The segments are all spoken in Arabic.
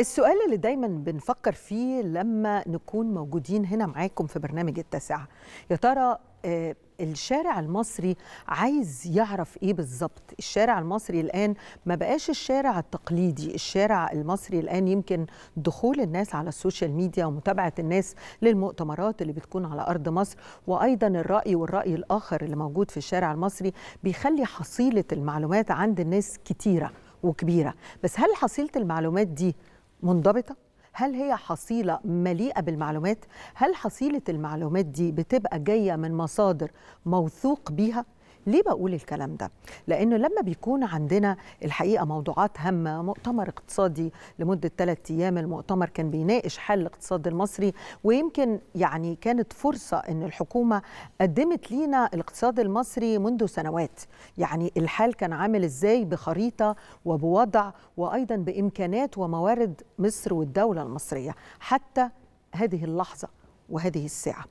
السؤال اللي دايما بنفكر فيه لما نكون موجودين هنا معاكم في برنامج التاسعة يا ترى آه، الشارع المصري عايز يعرف ايه بالظبط الشارع المصري الان ما بقاش الشارع التقليدي الشارع المصري الان يمكن دخول الناس على السوشيال ميديا ومتابعه الناس للمؤتمرات اللي بتكون على ارض مصر وايضا الراي والراي الاخر اللي موجود في الشارع المصري بيخلي حصيله المعلومات عند الناس كتيره وكبيره بس هل حصيله المعلومات دي منضبطه هل هي حصيله مليئه بالمعلومات هل حصيله المعلومات دي بتبقى جايه من مصادر موثوق بيها ليه بقول الكلام ده لانه لما بيكون عندنا الحقيقه موضوعات هامه مؤتمر اقتصادي لمده ثلاثة ايام المؤتمر كان بيناقش حل الاقتصاد المصري ويمكن يعني كانت فرصه ان الحكومه قدمت لينا الاقتصاد المصري منذ سنوات يعني الحال كان عامل ازاي بخريطه وبوضع وايضا بامكانات وموارد مصر والدوله المصريه حتى هذه اللحظه وهذه الساعة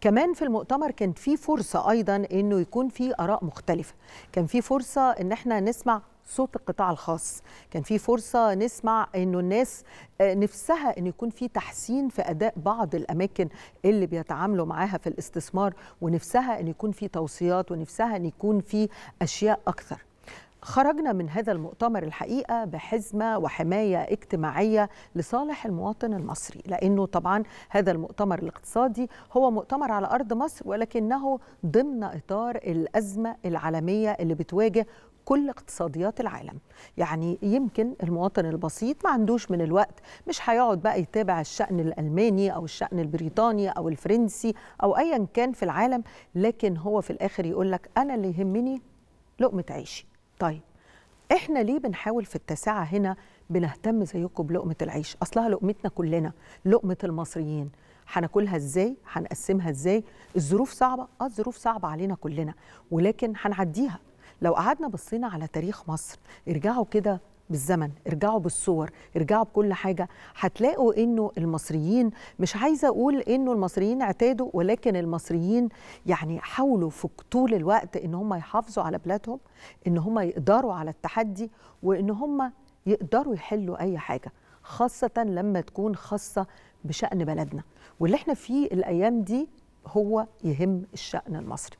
كمان في المؤتمر كان في فرصة أيضا أنه يكون في آراء مختلفة كان في فرصة أن احنا نسمع صوت القطاع الخاص كان في فرصة نسمع أنه الناس آه، نفسها أن يكون في تحسين في أداء بعض الأماكن اللي بيتعاملوا معاها في الاستثمار ونفسها أن يكون في توصيات ونفسها أن يكون في أشياء أكثر خرجنا من هذا المؤتمر الحقيقه بحزمه وحمايه اجتماعيه لصالح المواطن المصري لانه طبعا هذا المؤتمر الاقتصادي هو مؤتمر على ارض مصر ولكنه ضمن اطار الازمه العالميه اللي بتواجه كل اقتصاديات العالم يعني يمكن المواطن البسيط ما عندوش من الوقت مش هيقعد بقى يتابع الشأن الألماني أو الشأن البريطاني أو الفرنسي أو أيا كان في العالم لكن هو في الآخر يقول لك أنا اللي يهمني لقمة عيشي طيب احنا ليه بنحاول في التسعة هنا بنهتم زيكم بلقمة العيش أصلها لقمتنا كلنا لقمة المصريين هناكلها ازاي هنقسمها ازاي الظروف صعبة اه الظروف صعبة علينا كلنا ولكن هنعديها لو قعدنا بصينا على تاريخ مصر ارجعوا كده بالزمن ارجعوا بالصور ارجعوا بكل حاجه هتلاقوا انه المصريين مش عايزه اقول انه المصريين اعتادوا ولكن المصريين يعني حاولوا في طول الوقت ان هم يحافظوا على بلادهم ان هم يقدروا على التحدي وان هم يقدروا يحلوا اي حاجه خاصه لما تكون خاصه بشان بلدنا واللي احنا فيه الايام دي هو يهم الشان المصري